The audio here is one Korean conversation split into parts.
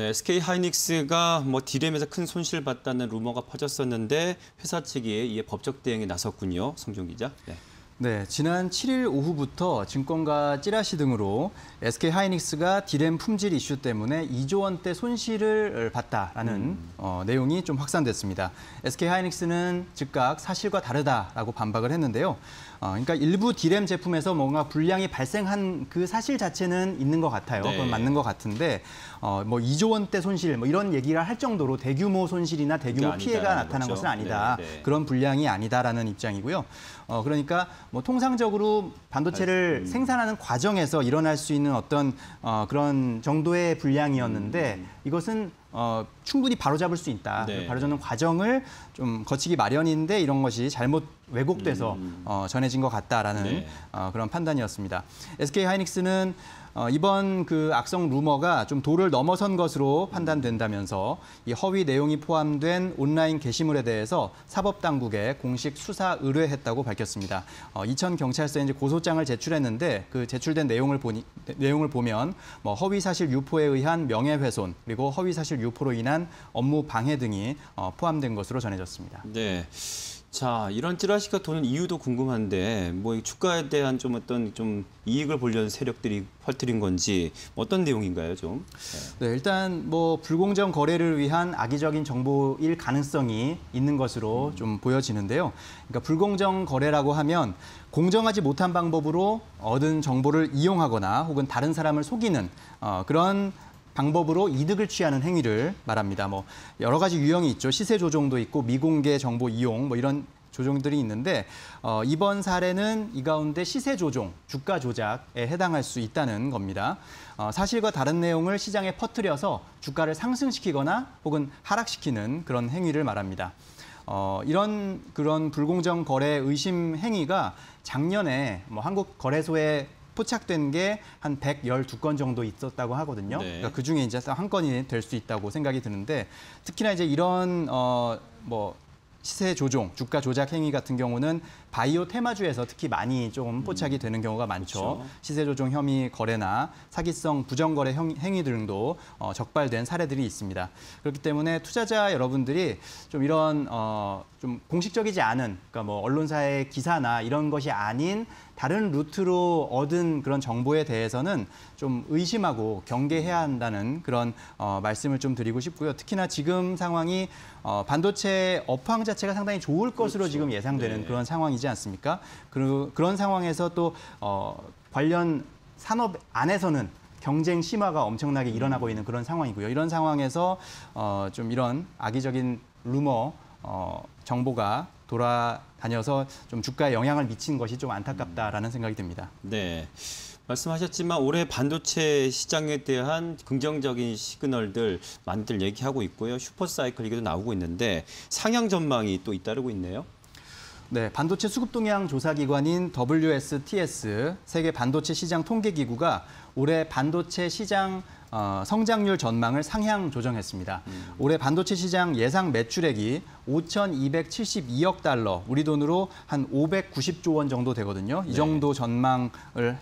네, SK 하이닉스가 뭐 디램에서 큰 손실을 봤다는 루머가 퍼졌었는데 회사 측이 이에 법적 대응에 나섰군요. 송종 기자. 네. 네, 지난 7일 오후부터 증권가 찌라시 등으로 SK 하이닉스가 디램 품질 이슈 때문에 2조 원대 손실을 봤다라는 음. 어, 내용이 좀 확산됐습니다. SK 하이닉스는 즉각 사실과 다르다라고 반박을 했는데요. 어, 그러니까 일부 디램 제품에서 뭔가 불량이 발생한 그 사실 자체는 있는 것 같아요. 네. 그건 맞는 것 같은데 어, 뭐 2조 원대 손실 뭐 이런 얘기를 할 정도로 대규모 손실이나 대규모 피해가 나타난 거죠. 것은 아니다. 네, 네. 그런 불량이 아니다라는 입장이고요. 어, 그러니까 뭐 통상적으로 반도체를 생산하는 과정에서 일어날 수 있는 어떤 어, 그런 정도의 분량이었는데 음, 음. 이것은 어, 충분히 바로잡을 수 있다. 네. 바로잡는 과정을 좀 거치기 마련인데 이런 것이 잘못 왜곡돼서 음. 어, 전해진 것 같다라는 네. 어, 그런 판단이었습니다. SK 하이닉스는 어, 이번 그 악성 루머가 좀 도를 넘어선 것으로 판단된다면서 이 허위 내용이 포함된 온라인 게시물에 대해서 사법당국에 공식 수사 의뢰했다고 밝혔습니다. 어, 이천 경찰서에 이제 고소장을 제출했는데 그 제출된 내용을 보니 내용을 보면 뭐 허위 사실 유포에 의한 명예훼손 그리고 허위 사실 유포로 인한 업무 방해 등이 어, 포함된 것으로 전해졌습니다. 네. 자, 이런 찌라시가 도는 이유도 궁금한데 뭐 주가에 대한 좀 어떤 좀 이익을 보려는 세력들이 퍼뜨린 건지 어떤 내용인가요, 좀? 네, 일단 뭐 불공정 거래를 위한 악의적인 정보일 가능성이 있는 것으로 좀 보여지는데요. 그러니까 불공정 거래라고 하면 공정하지 못한 방법으로 얻은 정보를 이용하거나 혹은 다른 사람을 속이는 어, 그런 방법으로 이득을 취하는 행위를 말합니다. 뭐 여러 가지 유형이 있죠. 시세 조종도 있고 미공개 정보 이용 뭐 이런 조종들이 있는데 어, 이번 사례는 이 가운데 시세 조종, 주가 조작에 해당할 수 있다는 겁니다. 어, 사실과 다른 내용을 시장에 퍼뜨려서 주가를 상승시키거나 혹은 하락시키는 그런 행위를 말합니다. 어, 이런 그런 불공정 거래 의심 행위가 작년에 뭐 한국 거래소에 포착된 게 한 112건 정도 있었다고 하거든요. 네. 그러니까 그 중에 이제 한 건이 될 수 있다고 생각이 드는데 특히나 이제 이런 어뭐 시세 조종, 주가 조작 행위 같은 경우는 바이오 테마주에서 특히 많이 좀 포착이 음. 되는 경우가 많죠. 그렇죠. 시세 조종 혐의 거래나 사기성 부정 거래 행위 등도 어, 적발된 사례들이 있습니다. 그렇기 때문에 투자자 여러분들이 좀 이런 어, 좀 공식적이지 않은 그러니까 뭐 언론사의 기사나 이런 것이 아닌 다른 루트로 얻은 그런 정보에 대해서는 좀 의심하고 경계해야 음. 한다는 그런 어, 말씀을 좀 드리고 싶고요. 특히나 지금 상황이 어, 반도체 업황 자체가 상당히 좋을 것으로 그렇죠. 지금 예상되는 네. 그런 상황이 아니지 않습니까? 그, 그런 상황에서 또 어, 관련 산업 안에서는 경쟁 심화가 엄청나게 일어나고 있는 그런 상황이고요. 이런 상황에서 어, 좀 이런 악의적인 루머 어, 정보가 돌아다녀서 좀 주가에 영향을 미친 것이 좀 안타깝다라는 생각이 듭니다. 네. 말씀하셨지만 올해 반도체 시장에 대한 긍정적인 시그널들 많이들 얘기하고 있고요. 슈퍼사이클 얘기도 나오고 있는데 상향 전망이 또 잇따르고 있네요. 네, 반도체 수급 동향 조사 기관인 WSTS 세계 반도체 시장 통계 기구가 올해 반도체 시장 어, 성장률 전망을 상향 조정했습니다. 음. 올해 반도체 시장 예상 매출액이 5,272억 달러, 우리 돈으로 한 590조 원 정도 되거든요. 이 네. 정도 네. 전망을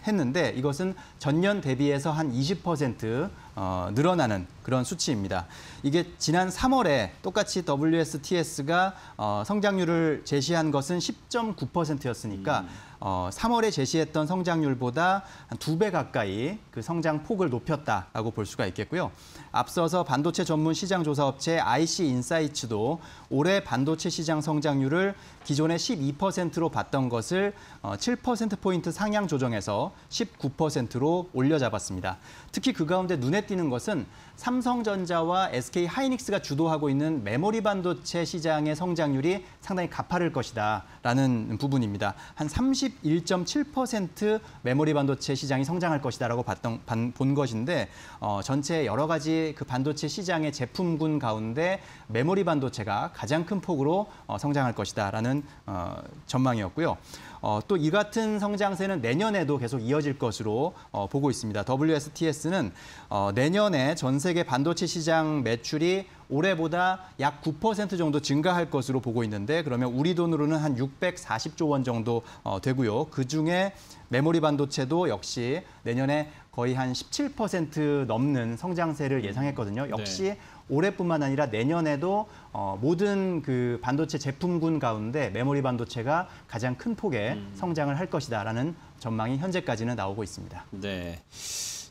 했는데 이것은 전년 대비해서 한 20% 어, 늘어나는 그런 수치입니다. 이게 지난 3월에 똑같이 WSTS가 어, 성장률을 제시한 것은 10.9%였으니까 음. 어, 3월에 제시했던 성장률보다 한 두 배 가까이 그 성장폭을 높였다라고 볼 수가 있겠고요. 앞서서 반도체 전문 시장 조사 업체 IC 인사이츠도 올해 반도체 시장 성장률을 기존의 12%로 봤던 것을 7%포인트 어, 상향 조정해서 19%로 올려잡았습니다. 특히 그 가운데 눈에 띄는 것은 삼성전자와 SK하이닉스가 주도하고 있는 메모리 반도체 시장의 성장률이 상당히 가파를 것이다 라는 부분입니다. 한 30. 31.7% 메모리 반도체 시장이 성장할 것이다라고 봤던 반, 본 것인데 어, 전체 여러 가지 그 반도체 시장의 제품군 가운데 메모리 반도체가 가장 큰 폭으로 어, 성장할 것이다라는 어, 전망이었고요. 어, 또 이 같은 성장세는 내년에도 계속 이어질 것으로 어, 보고 있습니다. WSTS는 어, 내년에 전 세계 반도체 시장 매출이 올해보다 약 9% 정도 증가할 것으로 보고 있는데 그러면 우리 돈으로는 한 640조 원 정도 어, 되고요. 그중에 메모리 반도체도 역시 내년에 거의 한 17% 넘는 성장세를 예상했거든요. 네. 역시 네. 올해뿐만 아니라 내년에도 어, 모든 그 반도체 제품군 가운데 메모리 반도체가 가장 큰 폭의 음. 성장을 할 것이다라는 전망이 현재까지는 나오고 있습니다. 네.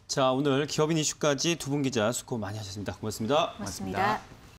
자, 오늘 기업인 이슈까지 두 분 기자 수고 많이 하셨습니다. 고맙습니다. 고맙습니다. 고맙습니다.